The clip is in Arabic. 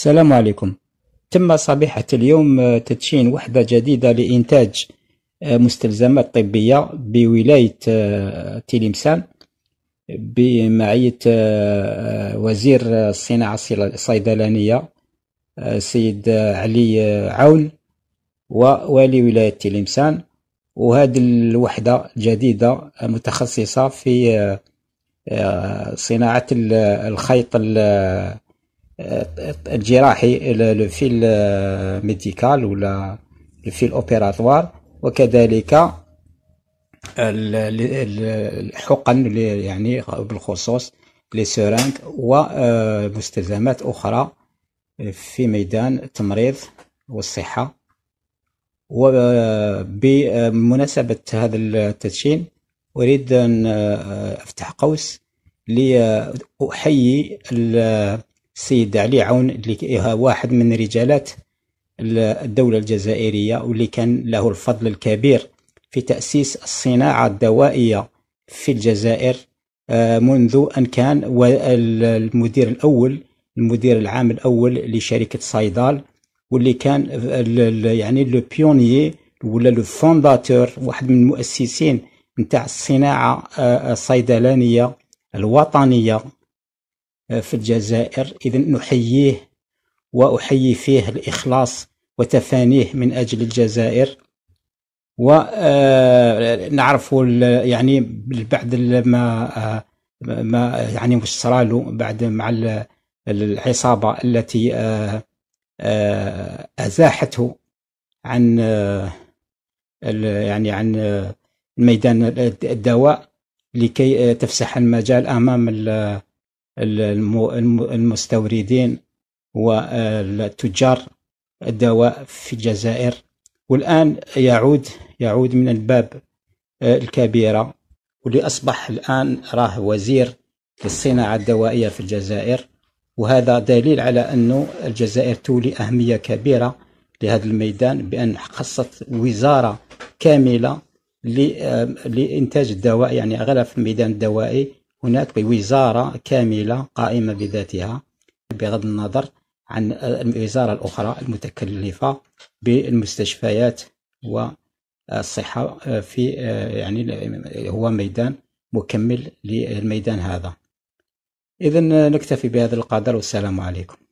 السلام عليكم تم صبيحة اليوم آه، تدشين وحدة جديدة لإنتاج آه، مستلزمات طبية بولاية آه، تلمسان بمعية وزير الصناعة الصيدلانية سيد علي عون ووالي ولاية تلمسان وهذه الوحدة جديدة متخصصة في صناعة الخيط الجراحي لو فيل ميديكال ولا فيل اوبيراتوار وكذلك الحقن يعني بالخصوص لي سيرانك ومستلزمات اخرى euh, في ميدان التمريض والصحه وبمناسبه euh, هذا التدشين اريد ان آه، افتح قوس لاحيي السيد علي عون اللي واحد من رجالات الدولة الجزائرية واللي كان له الفضل الكبير في تأسيس الصناعة الدوائية في الجزائر آه، منذ أن كان المدير الأول المدير العام الأول لشركة صيدال واللي كان يعني لو بيونيي ولا لو فونداتور واحد من المؤسسين نتاع الصناعة آه، آه، الصيدلانية الوطنية في الجزائر إذا نحييه وأحيي فيه الإخلاص وتفانيه من أجل الجزائر ونعرف آه، يعني بعد ما آه، ما يعني وش صرالو بعد مع العصابة التي آه، أزاحته عن يعني عن ميدان الدواء لكي تفسح المجال أمام المستوردين والتجار الدواء في الجزائر والآن يعود يعود من الباب آه، الكبيرة واللي أصبح الآن راه وزير للصناعة الدوائية في الجزائر وهذا دليل على أنه الجزائر تولي أهمية كبيرة لهذا الميدان بأن خصت وزارة كاملة آه، لإنتاج الدواء يعني أغلب في الميدان الدوائي هناك وزارة كاملة قائمة بذاتها بغض النظر عن الوزارة الأخرى المتكلفة بالمستشفيات والصحة آه، في آه، يعني آه، هو ميدان مكمل للميدان هذا إذا نكتفي بهذا القدر والسلام عليكم